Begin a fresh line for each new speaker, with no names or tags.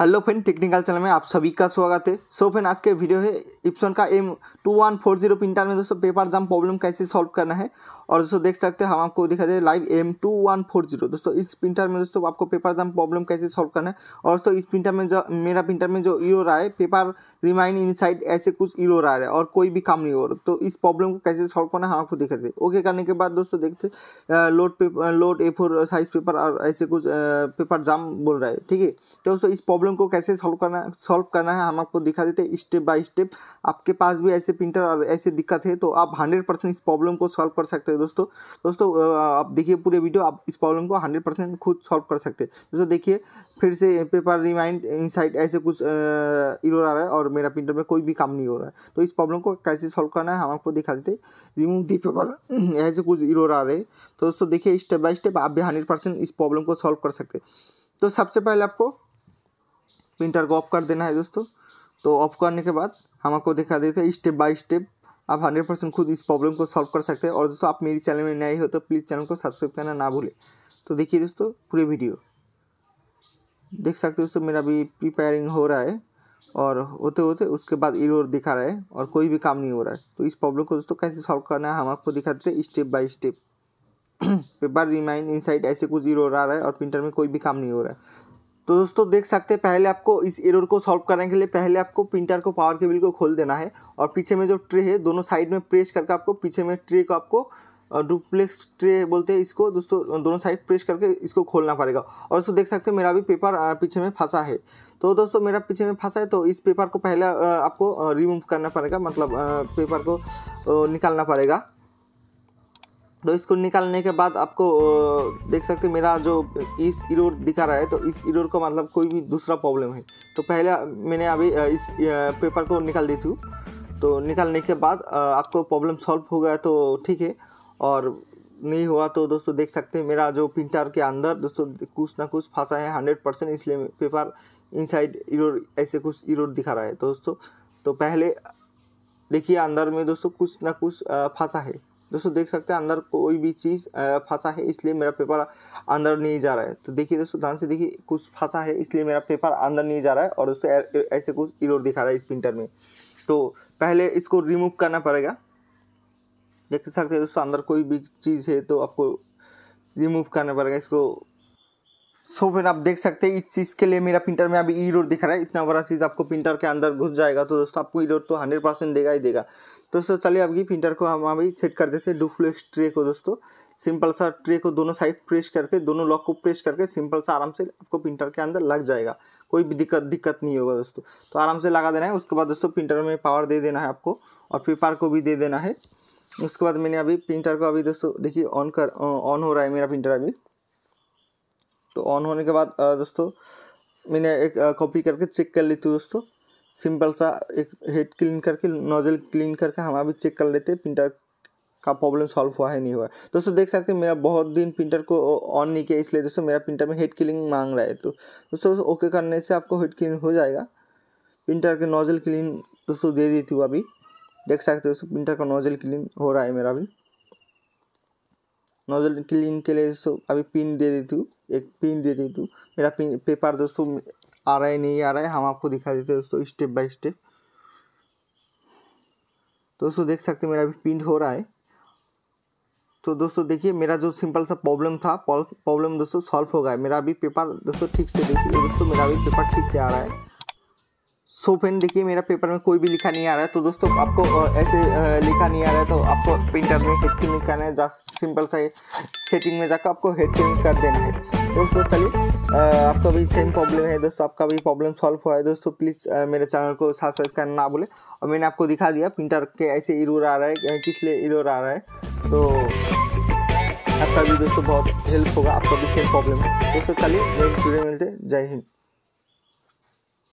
hello friend technical channel में आप सभी का स्वागत है सो फ्रेंड आज के वीडियो है इप्सन का M two one four zero printer में दोस्तों पेपर जाम प्रॉब्लम कैसे सॉल्व करना है और दोस्तों देख सकते हैं हम आपको दिखा दे live M two one four zero दोस्तों इस प्रिंटर में दोस्तों आपको पेपर जाम प्रॉब्लम कैसे सॉल्व करना है और दोस्तों इस प्रिंटर में जो मेरा प्रिंटर में जो ईरो रहा है पेपर इन साइड ऐसे कुछ ईरो रहा है और कोई भी काम नहीं हो रहा तो इस प्रॉब्लम को कैसे सॉल्व करना है हम आपको दिखा दे ओके करने के बाद दोस्तों देखते load paper load A four size paper और ऐसे कुछ पेपर जाम बोल रहा है ठीक है तो दोस्तों इस प्रॉब्लम प्रॉब्लम को कैसे सॉल्व करना सॉल्व करना है हम आपको दिखा देते हैं स्टेप बाय स्टेप आपके पास भी ऐसे प्रिंटर और ऐसे दिक्कत है तो आप हंड्रेड परसेंट इस प्रॉब्लम को सॉल्व कर सकते हैं दोस्तों दोस्तों आप देखिए पूरे वीडियो आप इस प्रॉब्लम को हंड्रेड परसेंट खुद सॉल्व कर सकते हैं दोस्तों देखिए फिर से पेपर रिमाइंड इनसाइड ऐसे कुछ इरो आ रहा है और मेरा प्रिंटर में कोई भी काम नहीं हो रहा है तो इस प्रॉब्लम को कैसे सॉल्व करना है हम आपको दिखा देते रिमूव दी पेपर ऐसे कुछ इरो आ रहे तो दोस्तों देखिए स्टेप बाय स्टेप आप भी हंड्रेड परसेंट इस प्रॉब्लम को सॉल्व कर सकते तो सबसे पहले आपको प्रिंटर को ऑफ कर देना है दोस्तों तो ऑफ करने के बाद हम आपको दिखा देते हैं स्टेप बाय स्टेप आप हंड्रेड परसेंट खुद इस प्रॉब्लम को सॉल्व कर सकते हैं और दोस्तों आप मेरी चैनल में नए हो तो प्लीज़ चैनल को सब्सक्राइब करना ना भूलें तो देखिए दोस्तों पूरे वीडियो देख सकते हो दोस्तों मेरा भी प्रिपेयरिंग हो रहा है और होते होते उसके बाद इरोर दिखा रहा है और कोई भी काम नहीं हो रहा है तो इस प्रॉब्लम को दोस्तों कैसे सॉल्व करना है हम आपको देते हैं step by step paper remind inside ऐसे कुछ इरोर आ रहा है और प्रिंटर में कोई भी काम नहीं हो रहा है तो दोस्तों देख सकते हैं पहले आपको इस एरर को सॉल्व करने के लिए पहले आपको प्रिंटर को पावर केबल को खोल देना है और पीछे में जो ट्रे है दोनों साइड में प्रेस करके आपको पीछे में ट्रे को आपको डुप्लेक्स ट्रे बोलते हैं इसको दोस्तों दोनों साइड प्रेस करके इसको खोलना पड़ेगा और दोस्तों देख सकते हैं मेरा भी पेपर पीछे में फंसा है तो दोस्तों मेरा पीछे में फंसा है तो इस पेपर को पहले आपको रिमूव करना पड़ेगा मतलब पेपर को निकालना पड़ेगा तो इसको निकालने के बाद आपको देख सकते मेरा जो इस इरोर दिखा रहा है तो इस इरोर को मतलब कोई भी दूसरा प्रॉब्लम है तो पहले मैंने अभी इस पेपर को निकाल दी थी तो निकालने के बाद आपको प्रॉब्लम सॉल्व हो गया तो ठीक है और नहीं हुआ तो दोस्तों देख सकते हैं मेरा जो प्रिंटर के अंदर दोस्तों कुछ ना कुछ फंसा है हंड्रेड परसेंट इसलिए पेपर इनसाइड इरोर ऐसे कुछ इरोर दिखा रहा है तो दोस्तों तो पहले देखिए अंदर में दोस्तों कुछ ना कुछ फंसा है दोस्तों देख सकते हैं अंदर कोई भी चीज़ फंसा है इसलिए मेरा पेपर अंदर नहीं जा रहा है तो देखिए दोस्तों ध्यान से देखिए कुछ फंसा है इसलिए मेरा पेपर अंदर नहीं जा रहा है और दोस्तों ऐसे कुछ इरोर दिखा रहा है इस प्रिंटर में तो पहले इसको रिमूव करना पड़ेगा देख सकते हैं दोस्तों अंदर कोई भी चीज़ है तो आपको रिमूव करना पड़ेगा इसको सो फिर आप देख सकते हैं इस चीज़ के लिए मेरा प्रिंटर में अभी ई रोड दिख रहा है इतना बड़ा चीज़ आपको प्रिंटर के अंदर घुस जाएगा तो दोस्तों आपको ई रोड तो हंड्रेड परसेंट देगा ही देगा तो दोस्तों चलिए अभी प्रिंटर को हम अभी सेट कर देते हैं डुफ्लेक्स ट्रे को दोस्तों सिंपल सा ट्रे को दोनों साइड प्रेस करके दोनों लॉक को प्रेस करके सिंपल सा आराम से आपको प्रिंटर के अंदर लग जाएगा कोई भी दिक्कत दिक्कत नहीं होगा दोस्तों तो आराम से लगा देना है उसके बाद दोस्तों प्रिंटर में पावर दे देना है आपको और पेपर को भी दे देना है उसके बाद मैंने अभी प्रिंटर को अभी दोस्तों देखिए ऑन कर ऑन हो रहा है मेरा प्रिंटर अभी तो ऑन होने के बाद दोस्तों मैंने एक कॉपी करके चेक कर ली थी दोस्तों सिंपल सा एक हेड क्लीन करके नोजल क्लीन करके हम अभी चेक कर लेते हैं प्रिंटर का प्रॉब्लम सॉल्व हुआ है नहीं हुआ दोस्तों देख सकते हैं मेरा बहुत दिन प्रिंटर को ऑन नहीं किया इसलिए दोस्तों मेरा प्रिंटर में हेड क्लिनिंग मांग रहा है तो दोस्तों ओके करने से आपको हेड क्लीन हो जाएगा प्रिंटर के नोजल क्लीन दोस्तों दे देती हूँ अभी देख सकते हो दोस्तों प्रिंटर का नोजल क्लीन हो रहा है मेरा अभी नोज़ल क्लीन के लिए सो अभी पिन दे देती हूँ एक पिन दे देती हूँ मेरा पिन पेपर दोस्तों आ रहा है नहीं आ रहा है हम आपको दिखा देते हैं दोस्तों स्टेप बाय स्टेप दोस्तों देख सकते हैं मेरा अभी पिन हो रहा है तो दोस्तों देखिए मेरा जो सिंपल सा प्रॉब्लम था प्रॉब्लम दोस्तों सॉल्व हो गया मेरा अभी पेपर दोस्तों ठीक से देखिए दोस्तों मेरा अभी पेपर ठीक से आ रहा है सो फ्रेंड देखिए मेरा पेपर में कोई भी लिखा नहीं आ रहा है तो दोस्तों आपको ऐसे लिखा नहीं आ रहा है तो आपको प्रिंटर में हेड हेडकिन करना है जस्ट सिंपल सा सेटिंग में जाकर आपको हेड क्लिक कर देना है दोस्तों चलिए आपका भी सेम प्रॉब्लम है दोस्तों आपका भी प्रॉब्लम सॉल्व हुआ है दोस्तों प्लीज़ मेरे चैनल को सब्सक्राइब करना ना बोले और मैंने आपको दिखा दिया प्रिंटर के ऐसे इरोर आ रहा है किस लिए इरोर आ रहा है तो आपका भी दोस्तों बहुत हेल्प होगा आपका भी सेम प्रॉब्लम है दोस्तों चलिए मिलते जय हिंद